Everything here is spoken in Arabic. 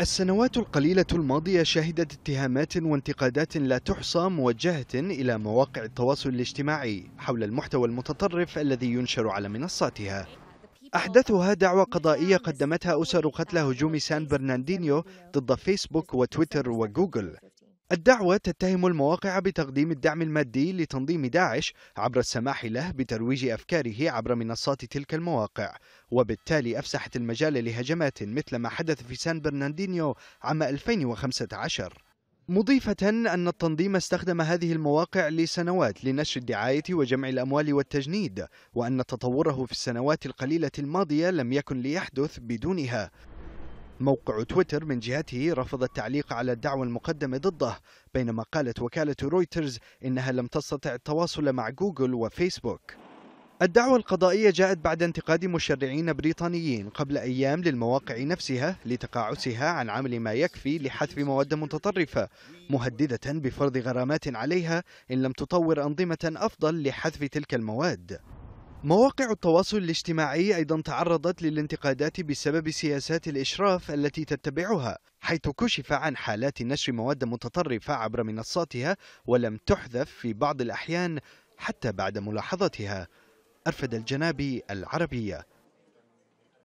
السنوات القليلة الماضية شهدت اتهامات وانتقادات لا تحصى موجهة إلى مواقع التواصل الاجتماعي حول المحتوى المتطرف الذي ينشر على منصاتها أحدثها دعوى قضائية قدمتها أسر قتلى هجوم سان برناندينيو ضد فيسبوك وتويتر وجوجل الدعوة تتهم المواقع بتقديم الدعم المادي لتنظيم داعش عبر السماح له بترويج أفكاره عبر منصات تلك المواقع وبالتالي أفسحت المجال لهجمات مثل ما حدث في سان برناندينيو عام 2015 مضيفة أن التنظيم استخدم هذه المواقع لسنوات لنشر الدعاية وجمع الأموال والتجنيد وأن تطوره في السنوات القليلة الماضية لم يكن ليحدث بدونها موقع تويتر من جهته رفض التعليق على الدعوى المقدمة ضده بينما قالت وكالة رويترز إنها لم تستطع التواصل مع جوجل وفيسبوك الدعوة القضائية جاءت بعد انتقاد مشرعين بريطانيين قبل أيام للمواقع نفسها لتقاعسها عن عمل ما يكفي لحذف مواد متطرفة مهددة بفرض غرامات عليها إن لم تطور أنظمة أفضل لحذف تلك المواد مواقع التواصل الاجتماعي أيضا تعرضت للانتقادات بسبب سياسات الإشراف التي تتبعها حيث كشف عن حالات نشر مواد متطرفة عبر منصاتها ولم تحذف في بعض الأحيان حتى بعد ملاحظتها أرفد الجنابي العربية